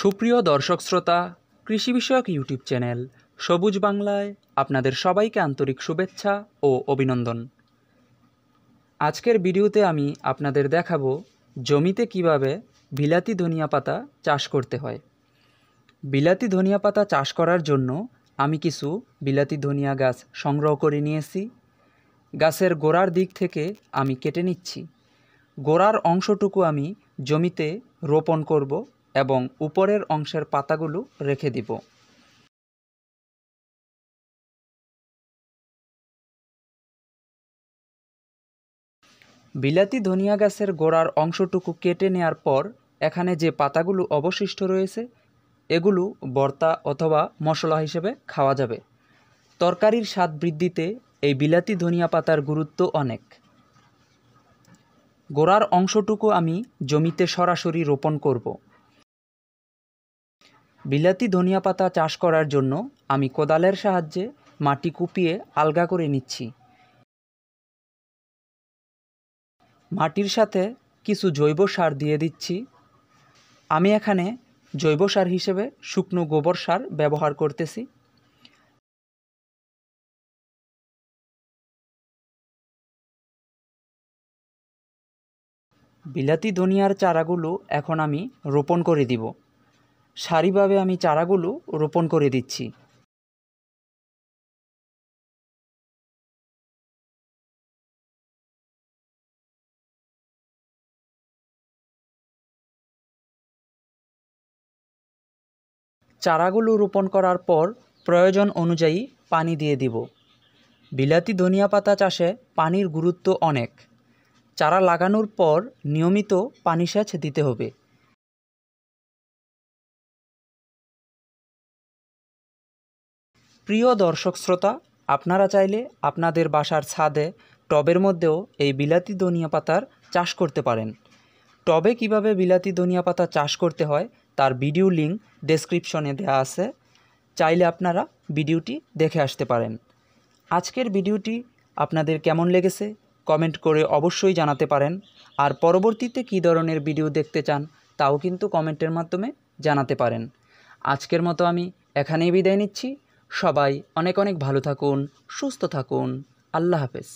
সুপ্রিয় দর্শক শ্রোতা কৃষি বিষয়ক ইউটিউব চ্যানেল সবুজ বাংলায় আপনাদের সবাইকে আন্তরিক শুভেচ্ছা ও অভিনন্দন আজকের ভিডিওতে আমি আপনাদের দেখাবো জমিতে কিভাবে বিলাতি ধনিয়া পাতা চাষ করতে হয় বিলাতি ধনিয়া পাতা চাষ করার জন্য আমি কিছু বিলাতি ধনিয়া গাছ সংগ্রহ করে নিয়েছি গাছের গোড়ার দিক থেকে আমি কেটে নিচ্ছি গোড়ার অংশটুকু আমি জমিতে রোপণ করব এবং উপরের অংশের পাতাগুলো রেখে দিব বিলাতি ধনিয়া গাছের গোড়ার অংশটুকু কেটে নেয়ার পর এখানে যে পাতাগুলো অবশিষ্ট রয়েছে এগুলো বর্তা অথবা মশলা হিসেবে খাওয়া যাবে তরকারির স্বাদ বৃদ্ধিতে এই বিলাতি ধনিয়া পাতার গুরুত্ব অনেক গোড়ার অংশটুকু আমি জমিতে সরাসরি রোপণ করব বিলাতি ধনিয়া পাতা চাষ করার জন্য আমি কোদালের সাহায্যে মাটি কুপিয়ে আলগা করে নিচ্ছি মাটির সাথে কিছু জৈব সার দিয়ে দিচ্ছি আমি এখানে জৈব সার হিসেবে শুকনো গোবর সার ব্যবহার করতেছি বিলাতি ধনিয়ার চারাগুলো এখন আমি রোপণ করে দিব সারিভাবে আমি চারাগুলো রোপণ করে দিচ্ছি চারাগুলো রোপণ করার পর প্রয়োজন অনুযায়ী পানি দিয়ে দিব বিলাতি ধনিয়া পাতা চাষে পানির গুরুত্ব অনেক চারা লাগানোর পর নিয়মিত পানি সেচ দিতে হবে প্রিয় দর্শক শ্রোতা আপনারা চাইলে আপনাদের বাসার ছাদে টবের মধ্যেও এই বিলাতি ধনিয়া পাতার চাষ করতে পারেন টবে কিভাবে বিলাতি ধনিয়া পাতা চাষ করতে হয় তার ভিডিও লিঙ্ক ডেসক্রিপশনে দেওয়া আছে চাইলে আপনারা ভিডিওটি দেখে আসতে পারেন আজকের ভিডিওটি আপনাদের কেমন লেগেছে কমেন্ট করে অবশ্যই জানাতে পারেন আর পরবর্তীতে কী ধরনের ভিডিও দেখতে চান তাও কিন্তু কমেন্টের মাধ্যমে জানাতে পারেন আজকের মতো আমি এখানেই বিদায় নিচ্ছি সবাই অনেক অনেক ভালো থাকুন সুস্থ থাকুন আল্লাহ হাফেজ